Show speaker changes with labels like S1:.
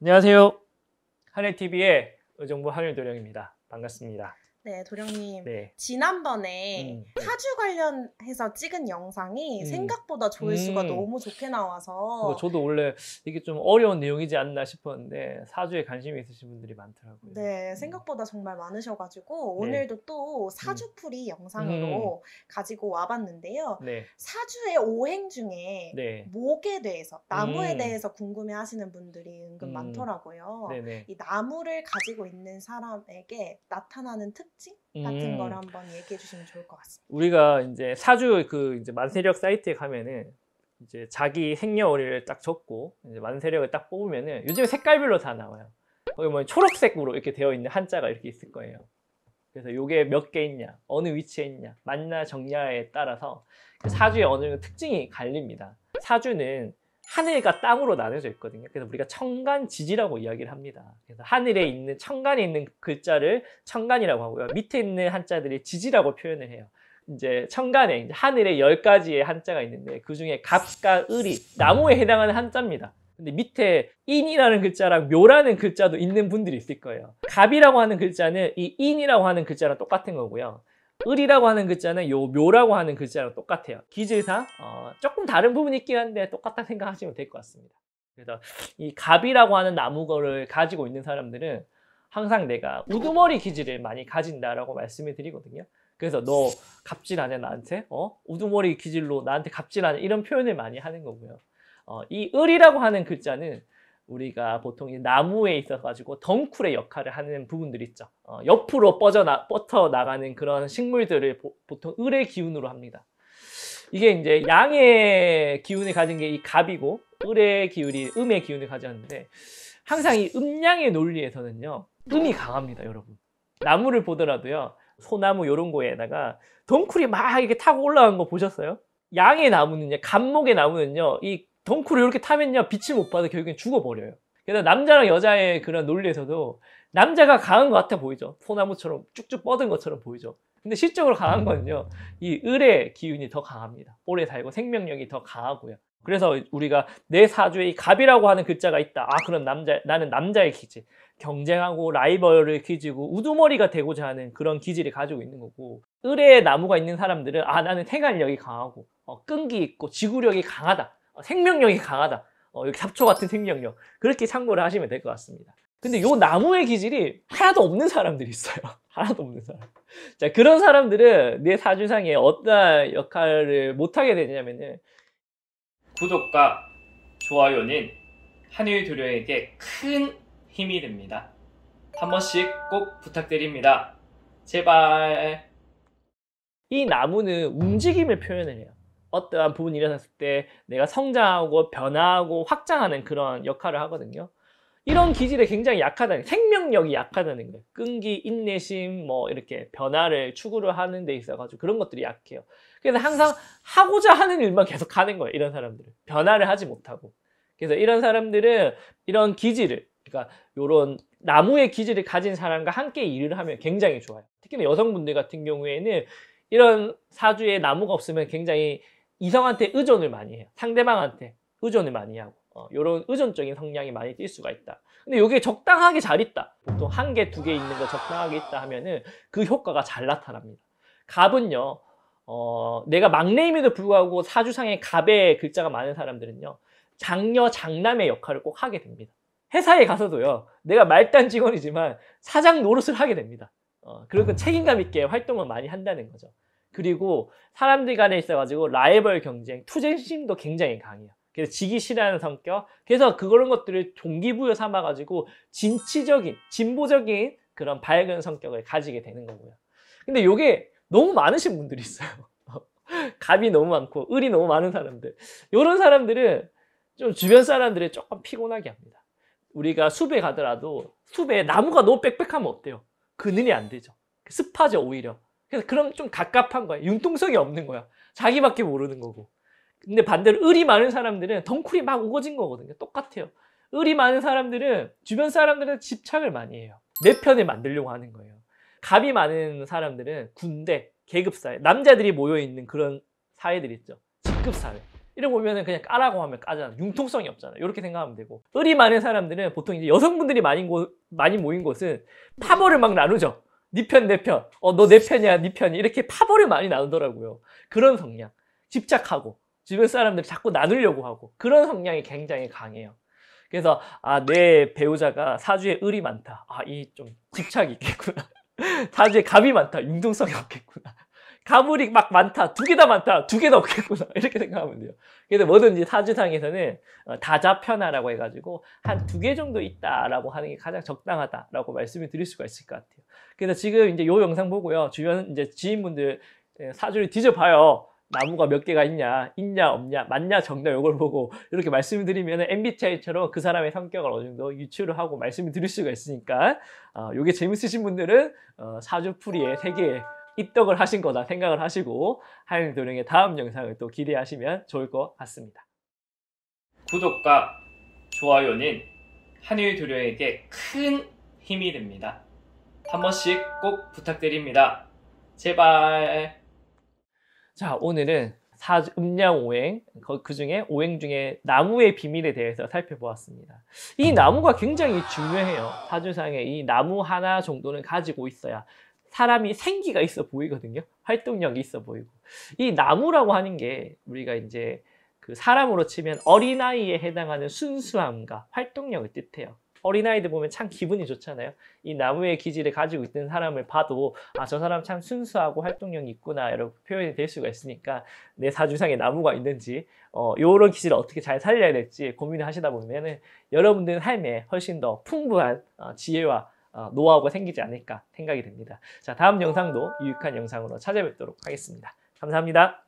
S1: 안녕하세요. 한해TV의 의정부 한일도령입니다. 반갑습니다. 네, 도령님. 네. 지난번에 음. 네. 사주 관련해서 찍은 영상이 음. 생각보다 조회수가 음. 너무 좋게 나와서. 뭐 저도 원래 이게 좀 어려운 내용이지 않나 싶었는데 사주에 관심이 있으신 분들이 많더라고요. 네, 음. 생각보다 정말 많으셔가지고 네. 오늘도 네. 또 음. 사주풀이 영상으로 음. 가지고 와봤는데요. 네. 사주의 오행 중에 네. 목에 대해서, 나무에 대해서 궁금해 하시는 분들이 은근 많더라고요. 네네. 이 나무를 가지고 있는 사람에게 나타나는 특 설치 같은 음. 걸 한번 얘기해 주시면 좋을 것 같습니다. 우리가 이제 사주 그 이제 만세력 사이트에 가면은 이제 자기 행여월일을 딱 적고 이제 만세력을 딱 뽑으면은 요즘 색깔별로 다 나와요. 거기 보 초록색으로 이렇게 되어 있는 한자가 이렇게 있을 거예요. 그래서 요게 몇 개 있냐, 어느 위치에 있냐, 맞나 적냐에 따라서 그 사주의 어느 특징이 갈립니다. 사주는 하늘과 땅으로 나눠져 있거든요. 그래서 우리가 청간지지라고 이야기를 합니다. 그래서 하늘에 네. 있는 청간에 있는 글자를 청간이라고 하고요. 밑에 있는 한자들이 지지라고 표현을 해요. 이제 청간에 이제 하늘에 열 가지의 한자가 있는데 그 중에 갑과 을이 나무에 해당하는 한자입니다. 근데 밑에 인이라는 글자랑 묘라는 글자도 있는 분들이 있을 거예요. 갑이라고 하는 글자는 이 인이라고 하는 글자랑 똑같은 거고요. 을이라고 하는 글자는 요 묘라고 하는 글자랑 똑같아요. 기질상 어, 조금 다른 부분이 있긴 한데 똑같다 생각하시면 될 것 같습니다. 그래서 이 갑이라고 하는 나무거를 가지고 있는 사람들은 항상 내가 우두머리 기질을 많이 가진다라고 말씀을 드리거든요. 그래서 너 갑질하냐 나한테? 어? 우두머리 기질로 나한테 갑질하냐 이런 표현을 많이 하는 거고요. 어, 이 을이라고 하는 글자는 우리가 보통 나무에 있어 가지고 덩쿨의 역할을 하는 부분들 있죠. 어, 옆으로 뻗어나, 뻗어 나가는 그런 식물들을 보, 보통 을의 기운으로 합니다. 이게 이제 양의 기운을 가진 게 이 갑이고 을의 기운이 음의 기운을 가졌는데 항상 이 음양의 논리에서는요 음이 강합니다 여러분 나무를 보더라도요 소나무 요런 거에다가 덩쿨이 막 이렇게 타고 올라간 거 보셨어요? 양의 나무는요 감목의 나무는요 이 덩크를 이렇게 타면요 빛을 못 받아 결국엔 죽어버려요. 그래서 남자랑 여자의 그런 논리에서도 남자가 강한 것 같아 보이죠. 소나무처럼 쭉쭉 뻗은 것처럼 보이죠. 근데 실적으로 강한 건요 이 을의 기운이 더 강합니다. 오래 살고 생명력이 더 강하고요. 그래서 우리가 내 사주에 이 갑이라고 하는 글자가 있다. 아 그럼 남자 나는 남자의 기질. 경쟁하고 라이벌을 기지고 우두머리가 되고자 하는 그런 기질을 가지고 있는 거고 을의 나무가 있는 사람들은 아 나는 생활력이 강하고 어, 끈기 있고 지구력이 강하다 어, 생명력이 강하다. 어, 여기 잡초 같은 생명력. 그렇게 참고를 하시면 될 것 같습니다. 근데 요 나무의 기질이 하나도 없는 사람들이 있어요. 하나도 없는 사람. 자, 그런 사람들은 내 사주상에 어떤 역할을 못하게 되냐면은 구독과 좋아요는 한일 도료에게 큰 힘이 됩니다. 한 번씩 꼭 부탁드립니다. 제발. 이 나무는 움직임을 표현을 해요. 어떠한 부분이 일어났을 때 내가 성장하고 변화하고 확장하는 그런 역할을 하거든요. 이런 기질에 굉장히 약하다는 생명력이 약하다는 거예요. 끈기, 인내심 뭐 이렇게 변화를 추구를 하는 데 있어 가지고 그런 것들이 약해요. 그래서 항상 하고자 하는 일만 계속 하는 거예요. 이런 사람들은 변화를 하지 못하고. 그래서 이런 사람들은 이런 기질을 그러니까 이런 나무의 기질을 가진 사람과 함께 일을 하면 굉장히 좋아요. 특히나 여성분들 같은 경우에는 이런 사주에 나무가 없으면 굉장히 이성한테 의존을 많이 해요. 상대방한테 의존을 많이 하고 어, 이런 의존적인 성향이 많이 뛸 수가 있다. 근데 이게 적당하게 잘 있다. 보통 한 개, 두 개 있는 거 적당하게 있다 하면은 그 효과가 잘 나타납니다. 갑은요, 어, 내가 막내임에도 불구하고 사주상에 갑의 글자가 많은 사람들은요, 장녀, 장남의 역할을 꼭 하게 됩니다. 회사에 가서도요, 내가 말단 직원이지만 사장 노릇을 하게 됩니다. 어, 그리고 그 책임감 있게 활동을 많이 한다는 거죠. 그리고 사람들 간에 있어가지고 라이벌 경쟁, 투쟁심도 굉장히 강해요. 그래서 지기 싫어하는 성격. 그래서 그런 것들을 종기부여 삼아가지고 진취적인, 진보적인 그런 밝은 성격을 가지게 되는 거고요. 근데 이게 너무 많으신 분들이 있어요. 갑이 너무 많고 을이 너무 많은 사람들. 이런 사람들은 좀 주변 사람들이 조금 피곤하게 합니다. 우리가 숲에 가더라도 숲에 나무가 너무 빽빽하면 어때요? 그늘이 안 되죠. 습하죠 오히려. 그래서 그럼 좀 갑갑한 거야. 융통성이 없는 거야. 자기밖에 모르는 거고. 근데 반대로 을이 많은 사람들은 덩쿨이 막우거진 거거든요. 똑같아요. 을이 많은 사람들은 주변 사람들한테 집착을 많이 해요. 내 편을 만들려고 하는 거예요. 갑이 많은 사람들은 군대, 계급사회, 남자들이 모여있는 그런 사회들 있죠. 직급사회. 이런 보면은 그냥 까라고 하면 까잖아. 융통성이 없잖아. 이렇게 생각하면 되고. 을이 많은 사람들은 보통 이제 여성분들이 많이, 모, 많이 모인 곳은 파벌을 막 나누죠. 네 편, 내 편. 어, 너 내 편이야, 네 편이. 이렇게 파벌이 많이 나오더라고요. 그런 성향. 집착하고, 주변 사람들 자꾸 나누려고 하고, 그런 성향이 굉장히 강해요. 그래서, 아, 내 배우자가 사주에 을이 많다. 아, 이 좀 집착이 있겠구나. 사주에 갑이 많다. 융동성이 없겠구나. 가물이 막 많다. 두 개 다 많다. 두 개 다 없겠구나. 이렇게 생각하면 돼요. 그래서 뭐든지 사주상에서는 어, 다자편하라고 해가지고 한 두 개 정도 있다라고 하는 게 가장 적당하다라고 말씀을 드릴 수가 있을 것 같아요. 그래서 지금 이제 요 영상 보고요. 주변 이제 지인분들 예, 사주를 뒤져봐요. 나무가 몇 개가 있냐, 있냐, 없냐, 맞냐, 적냐 이걸 보고 이렇게 말씀을 드리면 MBTI처럼 그 사람의 성격을 어느 정도 유추를 하고 말씀을 드릴 수가 있으니까 어, 이게 재밌으신 분들은 어, 사주풀이의 세계에 입덕을 하신 거다 생각을 하시고 하영 도령의 다음 영상을 또 기대하시면 좋을 것 같습니다. 구독과 좋아요는 한일 도령에게 큰 힘이 됩니다. 한 번씩 꼭 부탁드립니다. 제발. 자, 오늘은 사음양 오행 그 중에 오행 중에 나무의 비밀에 대해서 살펴보았습니다. 이 나무가 굉장히 중요해요. 사주상에 이 나무 하나 정도는 가지고 있어야 사람이 생기가 있어 보이거든요. 활동력이 있어 보이고 이 나무라고 하는 게 우리가 이제 그 사람으로 치면 어린아이에 해당하는 순수함과 활동력을 뜻해요. 어린아이들 보면 참 기분이 좋잖아요. 이 나무의 기질을 가지고 있는 사람을 봐도 아, 저 사람 참 순수하고 활동력이 있구나 이렇게 표현이 될 수가 있으니까 내 사주상에 나무가 있는지 어, 요런 기질을 어떻게 잘 살려야 될지 고민을 하시다 보면은 여러분들 삶에 훨씬 더 풍부한 어, 지혜와 어, 노하우가 생기지 않을까 생각이 됩니다. 자, 다음 영상도 유익한 영상으로 찾아뵙도록 하겠습니다. 감사합니다.